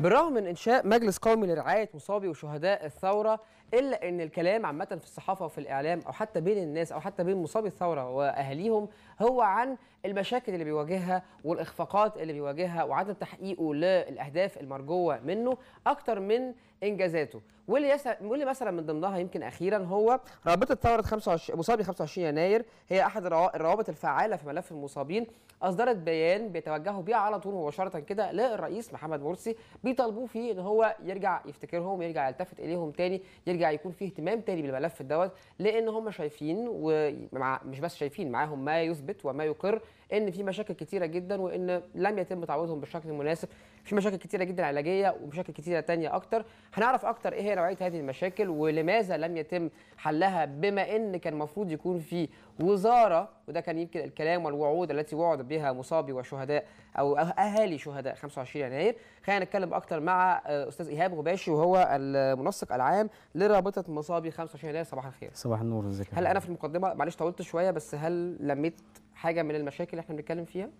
بالرغم من إنشاء مجلس قومي لرعاية مصابي وشهداء الثورة الا ان الكلام عامه في الصحافه وفي الاعلام او حتى بين الناس او حتى بين مصابي الثوره واهاليهم هو عن المشاكل اللي بيواجهها والاخفاقات اللي بيواجهها وعدم تحقيقه للاهداف المرجوه منه اكتر من انجازاته واللي واللي مثلا من ضمنها يمكن اخيرا هو رابطه ثوره 25 مصابي 25 يناير هي احد الروابط الفعاله في ملف المصابين اصدرت بيان بيتوجهوا بيه على طول مباشره كده للرئيس محمد مرسي بيطالبوه فيه ان هو يرجع يفتكرهم ويرجع يلتفت اليهم تاني يرجع يرجع يكون في اهتمام تاني بالملف دوت لان هم شايفين ومش بس شايفين معاهم ما يثبت وما يقر ان في مشاكل كتيره جدا وان لم يتم تعويضهم بشكل مناسب في مشاكل كتيره جدا علاجيه ومشاكل كتيره تانية اكتر هنعرف اكتر ايه هي نوعيه هذه المشاكل ولماذا لم يتم حلها بما ان كان المفروض يكون في وزاره وده كان يمكن الكلام والوعود التي وعد بها مصابي وشهداء او أه-، اهالي شهداء 25 يناير خلينا نتكلم اكتر مع استاذ ايهاب غباشي وهو المنسق العام لرابطه مصابي 25 يناير صباح الخير صباح النور ازيك هل انا في المقدمه معلش طولت شويه بس هل لميت حاجه من المشاكل اللي احنا بنتكلم فيها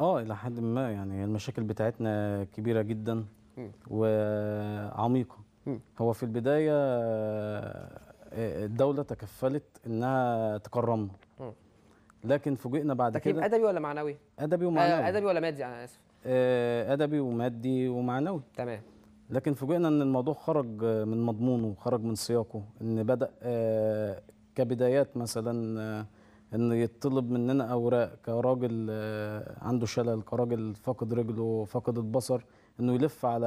اه الى حد ما يعني المشاكل بتاعتنا كبيره جدا م. وعميقه م. هو في البدايه آه، الدوله تكفلت انها تكرمنا لكن فوجئنا بعد كده تكريم ادبي ولا معنوي ادبي آه، ومعنوي آه ادبي ولا مادي انا اسف آه ادبي ومادي ومعنوي تمام لكن فوجئنا ان الموضوع خرج من مضمونه خرج من سياقه ان بدا آه كبدايات مثلا آه، ان يطلب مننا اوراق كراجل آه، عنده شلل كراجل فاقد رجله فاقد البصر انه يلف على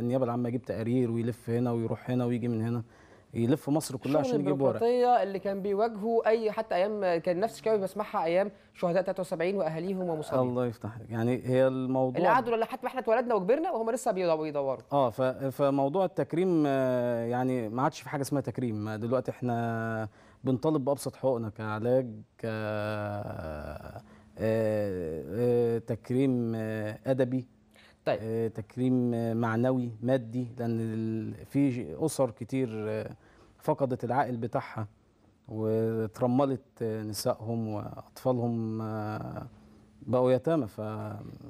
النيابه العامه يجيب تقارير ويلف هنا ويروح هنا ويجي من هنا يلف مصر كلها عشان يجيب ورق البيروقراطيه اللي كان بيواجهه اي حتى ايام كان نفس الشكاوي بسمعها ايام شهداء 73 واهاليهم ومصابين الله يفتح يعني هي الموضوع اللي قعدوا لحد ما احنا اتولدنا وكبرنا وهم لسه بيدوروا اه فموضوع التكريم آه، يعني ما عادش في حاجه اسمها تكريم دلوقتي احنا بنطالب بابسط حقوقنا كعلاج ك آه، آه، تكريم آه، ادبي طيب. تكريم معنوي مادي لان في اسر كتير فقدت العائل بتاعها وترملت نسائهم واطفالهم بقوا يتامى ف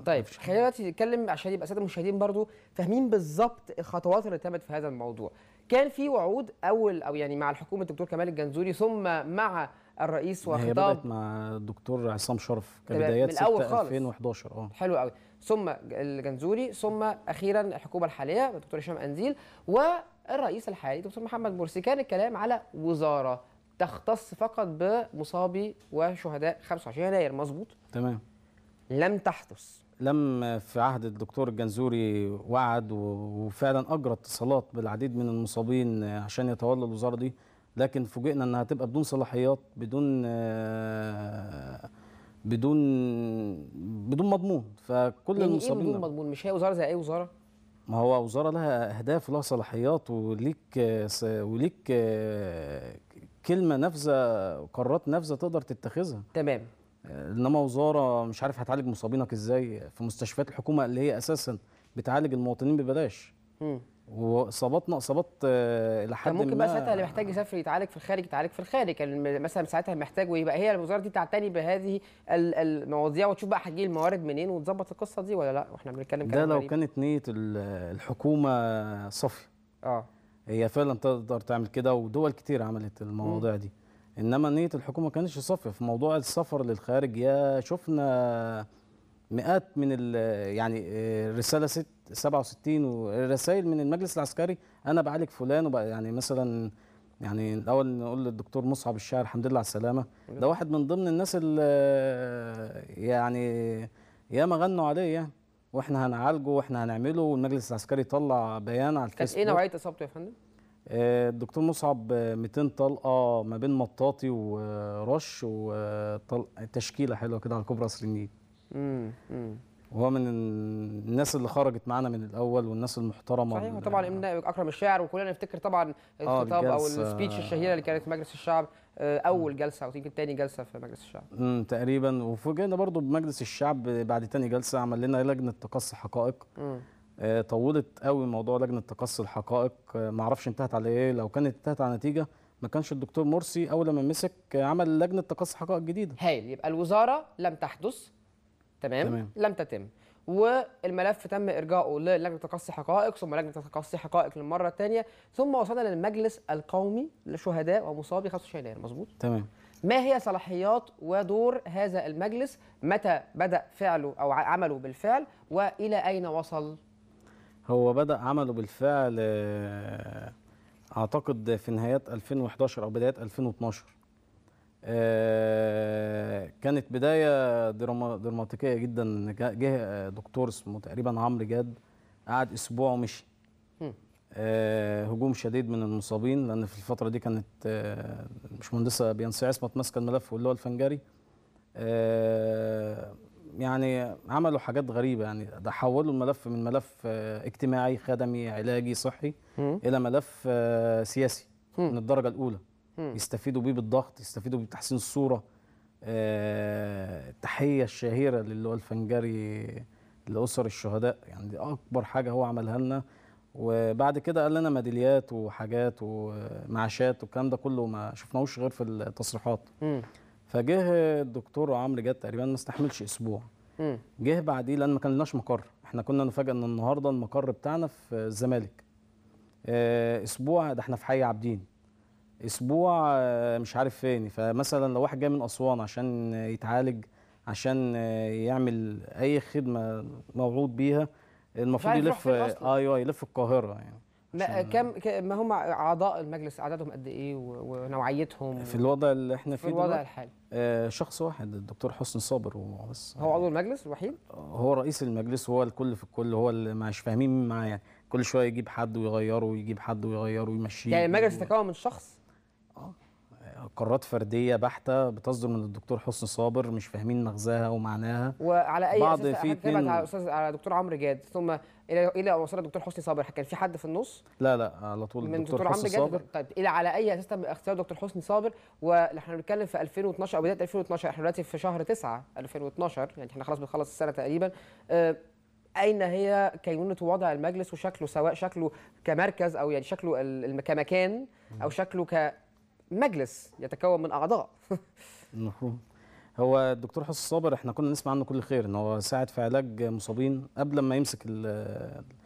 طيب خلينا دلوقتي نتكلم عشان يبقى الساده المشاهدين برضو فاهمين بالظبط الخطوات اللي تمت في هذا الموضوع كان في وعود اول او يعني مع الحكومه الدكتور كمال الجنزوري ثم مع الرئيس وخطاب مع الدكتور عصام شرف كبدايات من الاول خالص 2011 اه حلو قوي ثم الجنزوري ثم اخيرا الحكومه الحاليه الدكتور هشام انزيل والرئيس الحالي دكتور محمد مرسي كان الكلام على وزاره تختص فقط بمصابي وشهداء 25 يناير مظبوط تمام لم تحدث لم في عهد الدكتور الجنزوري وعد وفعلا اجرى اتصالات بالعديد من المصابين عشان يتولى الوزاره دي لكن فوجئنا انها هتبقى بدون صلاحيات بدون بدون بدون مضمون فكل يعني إيه المصابين إيه بدون مضمون مش هي وزاره زي اي وزاره ما هو وزاره لها اهداف ولها صلاحيات وليك وليك كلمه نافذه قرارات نافذه تقدر تتخذها تمام انما وزاره مش عارف هتعالج مصابينك ازاي في مستشفيات الحكومه اللي هي اساسا بتعالج المواطنين ببلاش واصاباتنا اصابات آه، الى حد ما ممكن بقى ساعتها اللي محتاج يسافر يتعالج في الخارج يتعالج في الخارج يعني مثلا ساعتها محتاج ويبقى هي الوزاره دي تعتني بهذه المواضيع وتشوف بقى هتجي الموارد منين وتظبط القصه دي ولا لا واحنا بنتكلم ده لو غريب. كانت نيه الحكومه صافيه اه هي فعلا تقدر تعمل كده ودول كتير عملت المواضيع دي انما نيه الحكومه كانتش صافيه في موضوع السفر للخارج يا شفنا مئات من يعني الرساله آه، 67 ورسائل من المجلس العسكري انا بعالج فلان وبقى يعني مثلا يعني الاول نقول للدكتور مصعب الشاعر الحمد لله على السلامه ده واحد من ضمن الناس اللي يعني ياما غنوا عليه يعني واحنا هنعالجه واحنا هنعمله والمجلس العسكري طلع بيان على إيه الفيسبوك كان ايه نوعيه اصابته يا فندم؟ آه، الدكتور مصعب 200 آه، طلقه ما بين مطاطي ورش وتشكيله حلوه كده على كوبري قصر النيل وهو من الناس اللي خرجت معانا من الاول والناس المحترمه صحيح وطبعا امنا اكرم الشاعر وكلنا نفتكر طبعا آه، الخطاب او السبيتش الشهيره اللي كانت في مجلس الشعب اول جلسه او يمكن تاني جلسه في مجلس الشعب امم تقريبا وفوجئنا برضو بمجلس الشعب بعد تاني جلسه عمل لنا لجنه تقصي حقائق مم. آه، طولت قوي موضوع لجنه تقصي الحقائق آه، ما اعرفش انتهت على ايه لو كانت انتهت على نتيجه ما كانش الدكتور مرسي اول لما مسك عمل لجنه تقصي حقائق جديده هايل يبقى الوزاره لم تحدث تمام, تمام. لم تتم والملف تم ارجاعه للجنه تقصي حقائق ثم لجنه تقصي حقائق للمره الثانيه ثم وصلنا للمجلس القومي لشهداء ومصابي 25 يناير مظبوط تمام ما هي صلاحيات ودور هذا المجلس متى بدا فعله او عمله بالفعل والى اين وصل هو بدأ عمله بالفعل آه، أعتقد في نهايات 2011 أو بداية آه، 2012 كانت بداية دراماتيكية جدا جه آه، دكتور اسمه تقريبا عمرو جاد قعد أسبوع ومشي هجوم شديد من المصابين لأن في الفترة دي كانت مش مهندسة بينسي عصمت ماسكة الملف واللي هو الفنجري يعني عملوا حاجات غريبه يعني ده حولوا الملف من ملف آه، اجتماعي خدمي علاجي صحي م. الى ملف آه، سياسي م. من الدرجه الاولى م. يستفيدوا بيه بالضغط يستفيدوا بيه بتحسين الصوره آه، التحيه الشهيره للي هو الفنجري لاسر الشهداء يعني دي اكبر حاجه هو عملها لنا وبعد كده قال لنا ميداليات وحاجات ومعاشات والكلام ده كله ما شفناهوش غير في التصريحات فجه الدكتور عمرو جاد تقريبا ما استحملش اسبوع جه بعديه لان ما لناش مقر احنا كنا نفاجئ ان النهارده المقر بتاعنا في الزمالك آه، اسبوع ده احنا في حي عابدين اسبوع آه، مش عارف فين فمثلا لو واحد جاي من اسوان عشان يتعالج عشان آه، يعمل اي خدمه موعود بيها المفروض يلف ايوه يلف القاهره يعني ما كم ما هم اعضاء المجلس عددهم قد ايه ونوعيتهم في الوضع اللي احنا فيه في الوضع الحالي آه شخص واحد الدكتور حسن صابر وبس بس هو عضو المجلس الوحيد آه، هو رئيس المجلس وهو الكل في الكل هو اللي مش فاهمين معاه يعني كل شويه يجيب حد ويغيره ويجيب حد ويغيره ويمشيه يعني المجلس تكون من شخص قرارات فرديه بحته بتصدر من الدكتور حسن صابر مش فاهمين مغزاها ومعناها وعلى اي بعض اساس في اتنين... على استاذ على دكتور عمرو جاد ثم الى الى وصل الدكتور حسني صابر كان في حد في النص لا لا على طول من الدكتور حسني صابر طيب الى على اي اساس تم اختيار دكتور حسني صابر واحنا بنتكلم في 2012 او بدايه 2012 احنا دلوقتي في شهر 9 2012 يعني احنا خلاص بنخلص السنه تقريبا آه، اين هي كينونه وضع المجلس وشكله سواء شكله كمركز او يعني شكله كمكان او شكله ك مجلس يتكون من اعضاء المفروض هو الدكتور حسن صابر احنا كنا نسمع عنه كل خير ان هو ساعد في علاج مصابين قبل ما يمسك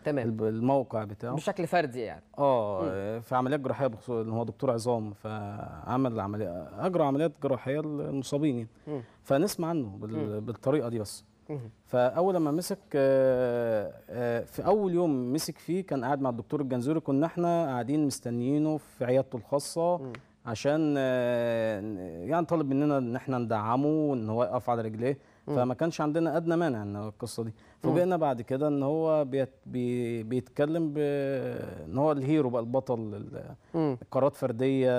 تمام الموقع بتاعه بشكل فردي يعني اه مم. في عمليات جراحيه بخصوص ان هو دكتور عظام فعمل عمليه اجرى عمليات جراحيه للمصابين يعني فنسمع عنه بال... بالطريقه دي بس مم. فاول لما مسك آه، آه، في اول يوم مسك فيه كان قاعد مع الدكتور الجنزوري كنا احنا قاعدين مستنيينه في عيادته الخاصه مم. عشان آه، يعني طالب مننا ان احنا ندعمه وان هو يقف على رجليه فما كانش عندنا ادنى مانع ان القصه دي فوجئنا بعد كده ان هو بيت بي بيتكلم ان هو الهيرو بقى البطل القرارات فرديه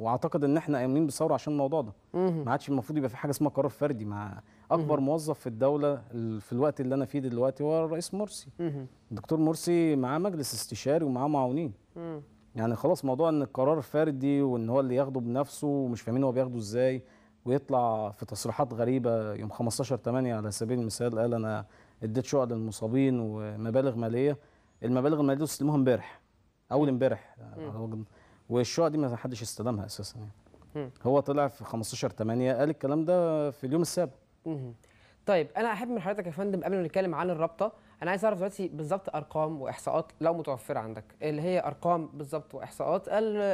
واعتقد ان احنا قايمين بثوره عشان الموضوع ده ما عادش المفروض يبقى في حاجه اسمها قرار فردي مع اكبر موظف في الدوله في الوقت اللي انا فيه دلوقتي هو الرئيس مرسي الدكتور مرسي معاه مجلس استشاري ومعاه معاونين يعني خلاص موضوع ان القرار فردي وان هو اللي ياخده بنفسه ومش فاهمين هو بياخده ازاي ويطلع في تصريحات غريبه يوم 15 8 على سبيل المثال قال انا اديت شقق للمصابين ومبالغ ماليه المبالغ الماليه دي استلموها امبارح اول امبارح والشقق دي ما حدش استلمها اساسا يعني هو طلع في 15 8 قال الكلام ده في اليوم السابع طيب انا احب من حضرتك يا فندم قبل ما نتكلم عن الرابطه انا عايز اعرف دلوقتي بالظبط ارقام واحصاءات لو متوفره عندك اللي هي ارقام بالظبط واحصاءات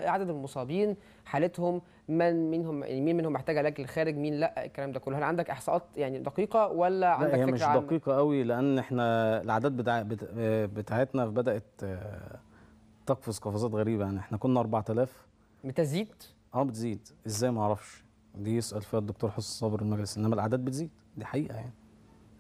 عدد المصابين حالتهم من منهم يعني مين منهم محتاج علاج للخارج مين لا الكلام ده كله هل عندك احصاءات يعني دقيقه ولا عندك لا هي فكره مش عن... دقيقه قوي لان احنا الاعداد بتاع بتاعتنا بدات آه، تقفز قفزات غريبه يعني احنا كنا 4000 بتزيد اه بتزيد ازاي ما اعرفش دي يسال فيها الدكتور حسن صابر المجلس انما الاعداد بتزيد دي حقيقه يعني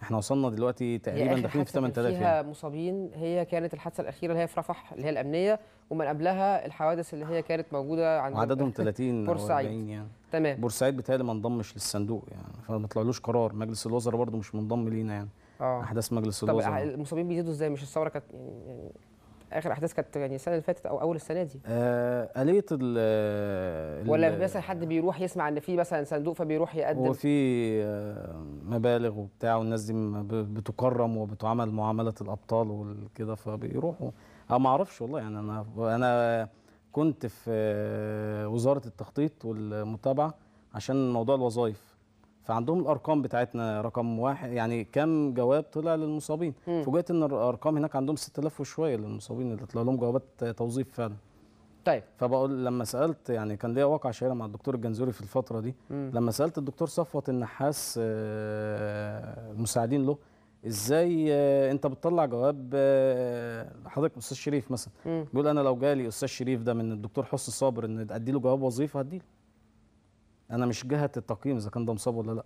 احنا وصلنا دلوقتي تقريبا داخلين في 8000 فيها يعني. مصابين هي كانت الحادثه الاخيره اللي هي في رفح اللي هي الامنيه ومن قبلها الحوادث اللي هي كانت موجوده عند وعددهم 30 بورسعيد يعني. تمام بورسعيد بتهيألي ما انضمش للصندوق يعني فما طلعلوش قرار مجلس الوزراء برضه مش منضم لينا يعني اه احداث مجلس الوزراء طب المصابين بيزيدوا ازاي مش الثوره كانت يعني, يعني اخر احداث كانت يعني السنه اللي فاتت او اول السنه دي آه اليه ال ولا مثلا حد بيروح يسمع ان في مثلا صندوق فبيروح يقدم وفي آه، مبالغ وبتاع والناس دي بتكرم وبتعامل معامله الابطال وكده فبيروحوا انا ما اعرفش والله يعني انا انا كنت في آه، وزاره التخطيط والمتابعه عشان موضوع الوظائف فعندهم الارقام بتاعتنا رقم واحد يعني كم جواب طلع للمصابين فوجئت ان الارقام هناك عندهم 6000 وشويه للمصابين اللي طلع لهم جوابات توظيف فعلا طيب فبقول لما سالت يعني كان ليا واقعه شهيره مع الدكتور الجنزوري في الفتره دي مم. لما سالت الدكتور صفوت النحاس آه، المساعدين له ازاي آه، انت بتطلع جواب آه، حضرتك استاذ شريف مثلا بيقول انا لو جالي استاذ شريف ده من الدكتور حسن صابر ان ادي له جواب وظيفه هديله انا مش جهه التقييم اذا كان ده مصاب ولا لا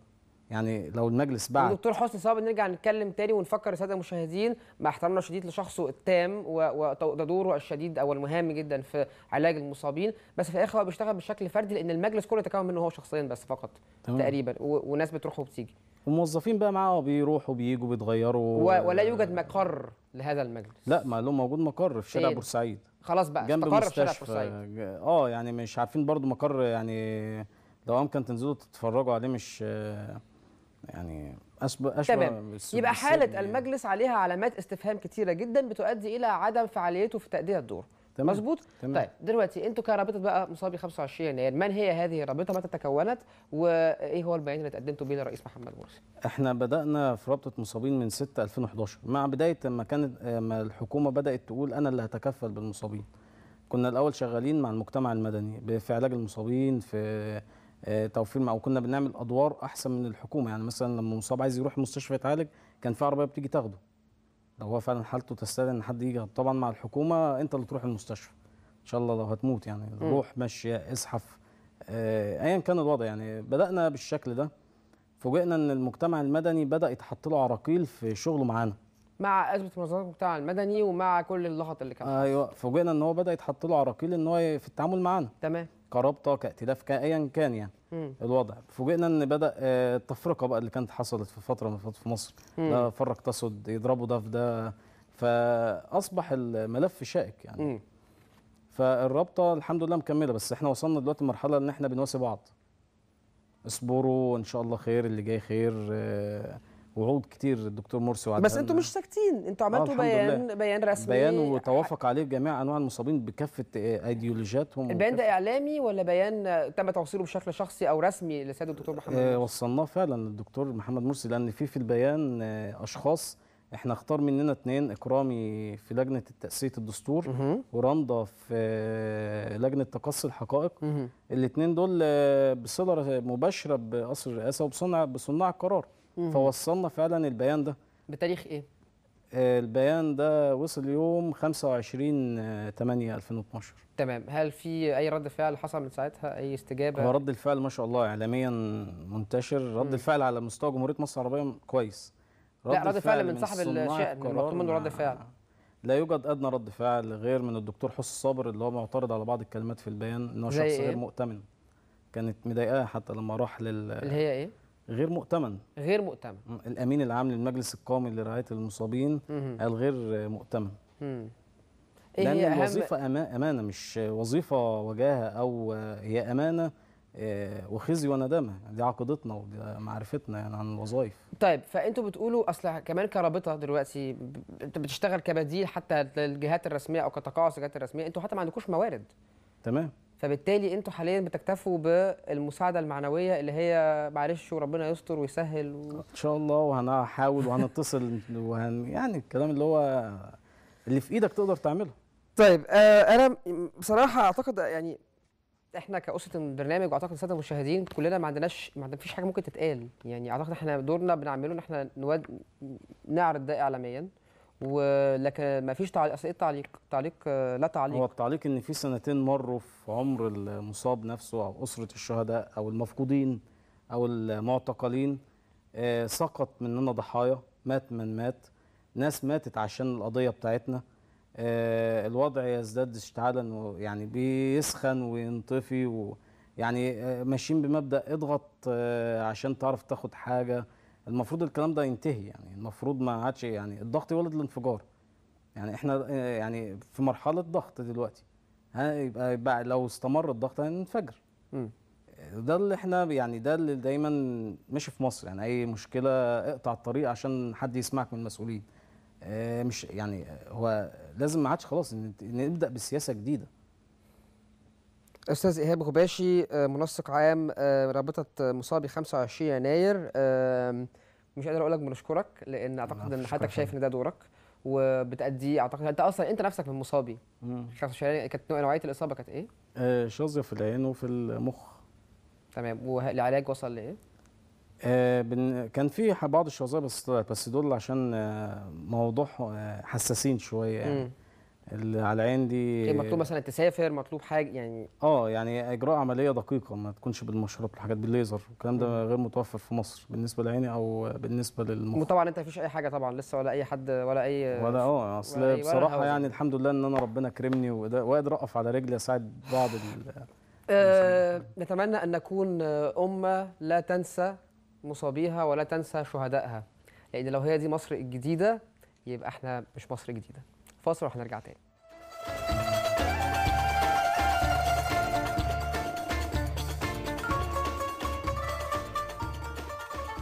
يعني لو المجلس بعد دكتور حسني صعب نرجع نتكلم تاني ونفكر الساده المشاهدين مع احترامنا الشديد لشخصه التام وده دوره الشديد او المهم جدا في علاج المصابين بس في الاخر هو بيشتغل بشكل فردي لان المجلس كله يتكون منه هو شخصيا بس فقط تمام. تقريبا وناس بتروح وبتيجي وموظفين بقى معاه بيروحوا بييجوا بيتغيروا و... ولا يوجد مقر لهذا المجلس لا ما له موجود مقر في شارع بورسعيد خلاص بقى جنب مستشفى في شارع بورسعيد اه يعني مش عارفين برضو مقر يعني ده ممكن تنزلوا تتفرجوا عليه مش يعني اشبه اشبه تمام يبقى حاله يعني. المجلس عليها علامات استفهام كتيره جدا بتؤدي الى عدم فعاليته في تاديه الدور مظبوط تمام. طيب دلوقتي انتوا كرابطه بقى مصابي 25 يناير من هي هذه الرابطه متى تكونت وايه هو البيان اللي تقدمتوا بيه للرئيس محمد مرسي احنا بدانا في رابطه مصابين من 6 2011 مع بدايه ما كانت ما الحكومه بدات تقول انا اللي هتكفل بالمصابين كنا الاول شغالين مع المجتمع المدني في علاج المصابين في آه، توفير او كنا بنعمل ادوار احسن من الحكومه يعني مثلا لما مصاب عايز يروح المستشفى يتعالج كان في عربيه بتيجي تاخده لو هو فعلا حالته تستدعي ان حد يجي طبعا مع الحكومه انت اللي تروح المستشفى ان شاء الله لو هتموت يعني روح مشي اسحف آه، ايا كان الوضع يعني بدانا بالشكل ده فوجئنا ان المجتمع المدني بدا يتحط له عراقيل في شغله معانا مع ازمه منظمات المجتمع المدني ومع كل اللغط اللي كان ايوه فوجئنا ان هو بدا يتحط له عراقيل ان هو في التعامل معانا تمام كرابطه كائتلاف كايا كان يعني الوضع فوجئنا ان بدا آه، التفرقه بقى اللي كانت حصلت في فتره من في مصر ده فرق تصد يضربوا ده في ده فاصبح الملف شائك يعني مم. فالرابطه الحمد لله مكمله بس احنا وصلنا دلوقتي لمرحله ان احنا بنواسي بعض اصبروا ان شاء الله خير اللي جاي خير آه، وعود كتير الدكتور مرسي بس انتوا مش ساكتين انتوا آه، عملتوا بيان لله. بيان رسمي بيان وتوافق عليه جميع انواع المصابين بكافه ايديولوجياتهم البيان ده اعلامي ولا بيان تم توصيله بشكل شخصي او رسمي لسياده الدكتور محمد آه، مرسي؟ وصلناه فعلا للدكتور محمد مرسي لان في في البيان آه، اشخاص احنا اختار مننا اثنين اكرامي في لجنه تاسيس الدستور ورندا في لجنه تقصي الحقائق الاثنين دول بصله مباشره بقصر الرئاسه وبصنع بصناع القرار فوصلنا فعلا البيان ده بتاريخ ايه؟ آه، البيان ده وصل يوم 25 8 2012 تمام هل في اي رد فعل حصل من ساعتها اي استجابه هو رد الفعل ما شاء الله اعلاميا منتشر رد مم. الفعل على مستوى جمهوريه مصر العربيه كويس رد لا رد فعل من, من صاحب الشأن مطلوب منه رد فعل لا يوجد ادنى رد فعل غير من الدكتور حسن صابر اللي هو معترض على بعض الكلمات في البيان ان هو شخص غير إيه؟ مؤتمن كانت مضايقاه حتى لما راح لل اللي هي ايه غير مؤتمن غير مؤتمن الامين العام للمجلس القومي لرعايه المصابين قال غير مؤتمن مم. إيه لان هي الوظيفه أهم... امانه مش وظيفه وجاهه او هي امانه آه، وخزي وندامه دي عقيدتنا ومعرفتنا يعني عن الوظائف طيب فانتوا بتقولوا اصل كمان كرابطه دلوقتي انت بتشتغل كبديل حتى للجهات الرسميه او كتقاعس الجهات الرسميه انتوا حتى ما عندكوش موارد تمام فبالتالي انتوا حاليا بتكتفوا بالمساعده المعنويه اللي هي معلش وربنا يستر ويسهل و... ان شاء الله وهنحاول وهنتصل وهن يعني الكلام اللي هو اللي في ايدك تقدر تعمله طيب آه انا بصراحه اعتقد يعني احنا كاسره البرنامج واعتقد الساده المشاهدين كلنا ما عندناش ما فيش حاجه ممكن تتقال يعني اعتقد احنا دورنا بنعمله ان احنا نود... نعرض ده اعلاميا ولكن ما فيش تعليق اصل ايه التعليق؟ تعليق آه، لا تعليق هو التعليق ان في سنتين مروا في عمر المصاب نفسه او اسره الشهداء او المفقودين او المعتقلين آه، سقط مننا ضحايا مات من مات ناس ماتت عشان القضيه بتاعتنا آه، الوضع يزداد اشتعالا يعني بيسخن وينطفي ويعني ماشيين بمبدا اضغط عشان تعرف تاخد حاجه المفروض الكلام ده ينتهي يعني المفروض ما عادش يعني الضغط يولد الانفجار يعني احنا يعني في مرحله ضغط دلوقتي يبقى لو استمر الضغط هننفجر ده اللي احنا يعني ده اللي دايما ماشي في مصر يعني اي مشكله اقطع الطريق عشان حد يسمعك من المسؤولين آه، مش يعني هو لازم ما عادش خلاص نبدا بسياسه جديده استاذ ايهاب غباشي آه، منسق عام آه، رابطه مصابي 25 يناير مش قادر اقول لك بنشكرك لان اعتقد ان حضرتك شايف ان ده دورك وبتأدي اعتقد انت اصلا انت نفسك من مصابي 25 يناير كانت نوعيه الاصابه كانت ايه؟ شظيه آه، في العين وفي المخ تمام والعلاج وصل لايه؟ آه بن... كان في بعض الشظايا بس بس دول عشان موضوع حساسين شويه يعني اللي على العين دي مطلوب مثلا تسافر مطلوب حاجه يعني اه يعني اجراء عمليه دقيقه ما تكونش بالمشرط الحاجات بالليزر الكلام ده غير متوفر في مصر بالنسبه لعيني او بالنسبه للمخ وطبعا انت مفيش اي حاجه طبعا لسه ولا اي حد ولا اي ولا اه اصل بصراحه يعني الحمد لله ان انا ربنا كرمني وقادر اقف على رجلي اساعد بعض آه، نتمنى ان نكون امه لا تنسى مصابيها ولا تنسى شهدائها لان لو هي دي مصر الجديده يبقى احنا مش مصر جديده فاصل وهنرجع تاني